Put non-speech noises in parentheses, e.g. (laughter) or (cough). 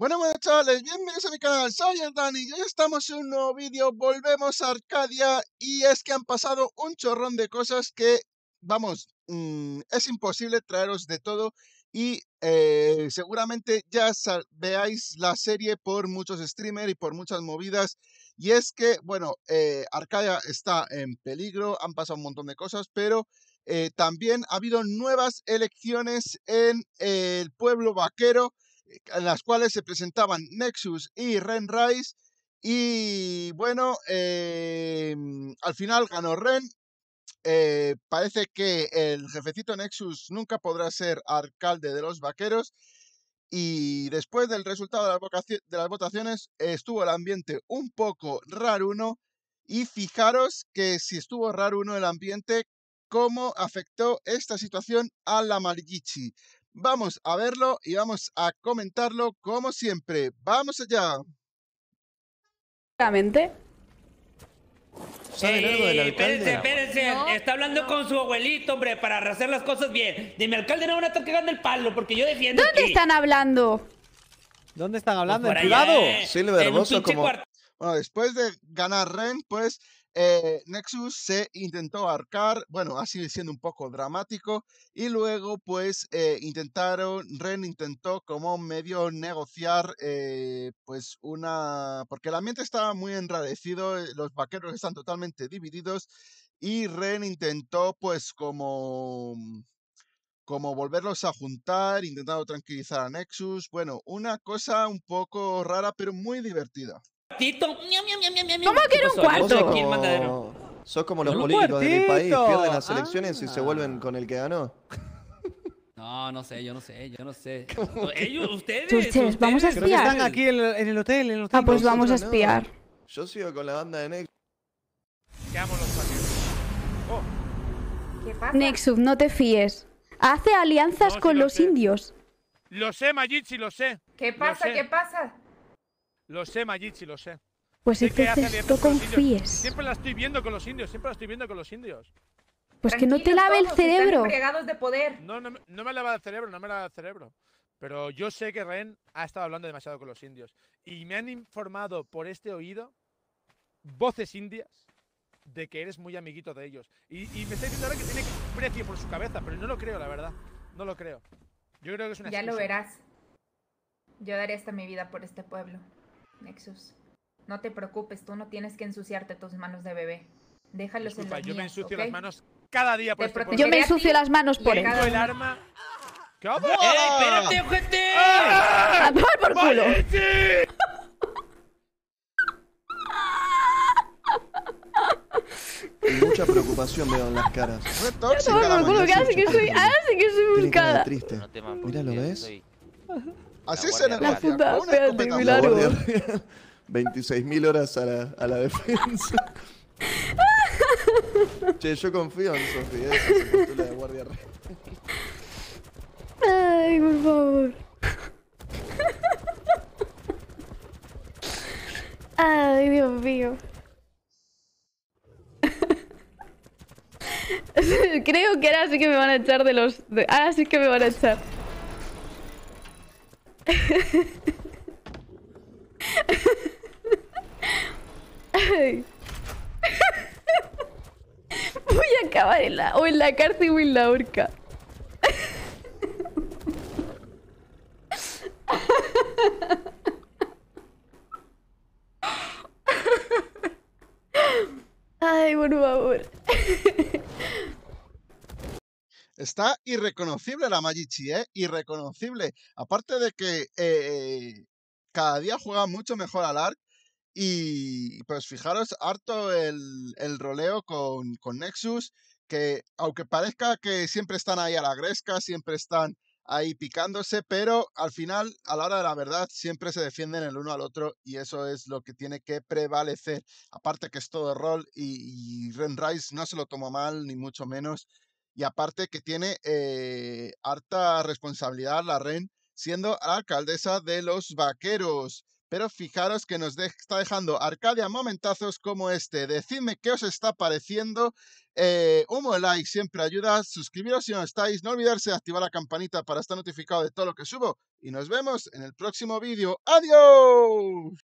Bueno, bueno chavales, bienvenidos a mi canal, soy el Dani y hoy estamos en un nuevo vídeo, volvemos a Arcadia y es que han pasado un chorrón de cosas que, vamos, mm, es imposible traeros de todo y eh, seguramente ya veáis la serie por muchos streamers y por muchas movidas y es que, bueno, eh, Arcadia está en peligro, han pasado un montón de cosas, pero... Eh, también ha habido nuevas elecciones en el pueblo vaquero en las cuales se presentaban Nexus y Rice Y bueno, eh, al final ganó Ren. Eh, parece que el jefecito Nexus nunca podrá ser alcalde de los vaqueros. Y después del resultado de las, votaciones, estuvo el ambiente un poco raro uno. Y fijaros que si estuvo raro uno el ambiente, cómo afectó esta situación a la Marigichi. Vamos a verlo y vamos a comentarlo como siempre. ¡Vamos allá! ¿Sabe algo alcalde? Espérense, espérense. Está hablando con su abuelito, hombre, para hacer las cosas bien. De mi alcalde no van a estar el palo, porque yo defiendo. ¿Dónde están hablando? ¿Dónde están pues hablando? ¿En privado? ¿eh? sí, lo hermoso como. Bueno, después de ganar Ren, pues eh, Nexus se intentó arcar, bueno, así siendo un poco dramático, y luego pues eh, intentaron, Ren intentó como medio negociar eh, pues una, porque el ambiente estaba muy enrarecido, los vaqueros están totalmente divididos, y Ren intentó pues como como volverlos a juntar, intentando tranquilizar a Nexus, bueno, una cosa un poco rara pero muy divertida. ¿Cómo que era un cuarto? Sos como los políticos de mi país, pierden las ah. elecciones y se vuelven con el que ganó. No, no sé, yo no sé, yo no sé. (laughs) Ellos, ustedes. Chuches, vamos a espiar. Creo están aquí en el, hotel, en el hotel. Ah, pues vamos a espiar. Yo sigo con la banda de Nexus. Oh. ¿Qué pasa? Nexus, no te fíes. Hace alianzas con los indios. Lo sé, Majitsi, lo sé. ¿Qué pasa? ¿Qué pasa? Lo sé, Mayichi, lo sé. Pues entonces tú confíes. Siempre la estoy viendo con los indios, siempre la estoy viendo con los indios. Pues que no te lave el cerebro. Están de poder. No, no, no me lava el cerebro, no me lava el cerebro. Pero yo sé que Ren ha estado hablando demasiado con los indios. Y me han informado por este oído voces indias de que eres muy amiguito de ellos. Y, me está diciendo ahora que tiene precio por su cabeza, pero no lo creo, la verdad. No lo creo. Yo creo que es una... Ya lo verás. Yo daré hasta mi vida por este pueblo. Nexus. No te preocupes, tú no tienes que ensuciarte tus manos de bebé. Déjalos Disculpa, en las yo me ensucio las manos cada día por este Yo me ensucio las manos por él. el arma. ¿Cómo? ¡Eh, espérate, ojete! ¡Ah! ¡A tomar por culo! Mucha preocupación veo en las caras. No es tóxica, culo, que hace que soy, hace que soy buscada. Triste. Mira, ¿lo ves? Así se La 26 (laughs) mil horas a la, a la defensa. (laughs) che, yo confío en Sofía. ¿eh? Esa de guardia Ay, por favor. Ay, Dios mío. (laughs) Creo que ahora sí que me van a echar de los... Ahora sí que me van a echar. Voy a acabar en la, o en la cárcel o en la horca. Ay, por favor. Está irreconocible la Magici, ¿eh? Irreconocible. Aparte de que eh, cada día juega mucho mejor al ARC. Y pues fijaros, harto el, roleo con, Nexus, que aunque parezca que siempre están ahí a la gresca, siempre están ahí picándose, pero al final, a la hora de la verdad, siempre se defienden el uno al otro y eso es lo que tiene que prevalecer. Aparte que es todo rol y, Ren Rice no se lo tomó mal, ni mucho menos y aparte que tiene eh, harta responsabilidad la REN siendo alcaldesa de los vaqueros. Pero fijaros que nos está dejando Arcadia momentazos como este. Decidme qué os está pareciendo. Eh, humo like siempre ayuda. Suscribiros si no estáis. No olvidarse de activar la campanita para estar notificado de todo lo que subo. Y nos vemos en el próximo vídeo. ¡Adiós!